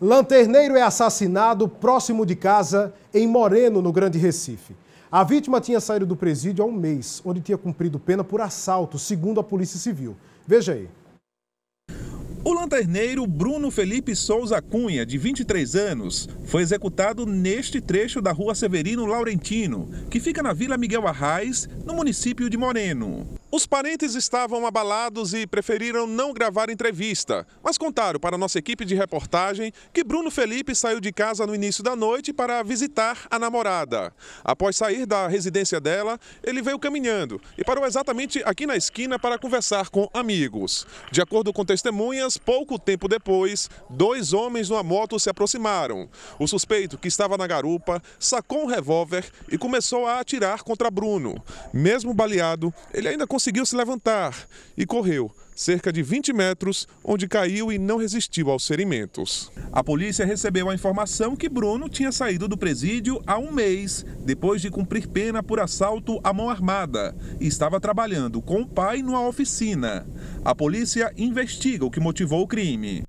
Lanterneiro é assassinado próximo de casa, em Moreno, no Grande Recife. A vítima tinha saído do presídio há um mês, onde tinha cumprido pena por assalto, segundo a Polícia Civil. Veja aí. O lanterneiro Bruno Felipe Souza Cunha, de 23 anos, foi executado neste trecho da rua Severino Laurentino, que fica na Vila Miguel Arraes, no município de Moreno. Os parentes estavam abalados e preferiram não gravar entrevista, mas contaram para nossa equipe de reportagem que Bruno Felipe saiu de casa no início da noite para visitar a namorada. Após sair da residência dela, ele veio caminhando e parou exatamente aqui na esquina para conversar com amigos. De acordo com testemunhas, pouco tempo depois, dois homens numa moto se aproximaram. O suspeito, que estava na garupa, sacou um revólver e começou a atirar contra Bruno. Mesmo baleado, ele ainda conseguiu conseguiu se levantar e correu cerca de 20 metros, onde caiu e não resistiu aos ferimentos. A polícia recebeu a informação que Bruno tinha saído do presídio há um mês, depois de cumprir pena por assalto à mão armada, e estava trabalhando com o pai numa oficina. A polícia investiga o que motivou o crime.